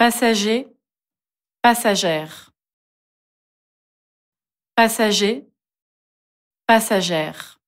passager, passagère, passager, passagère.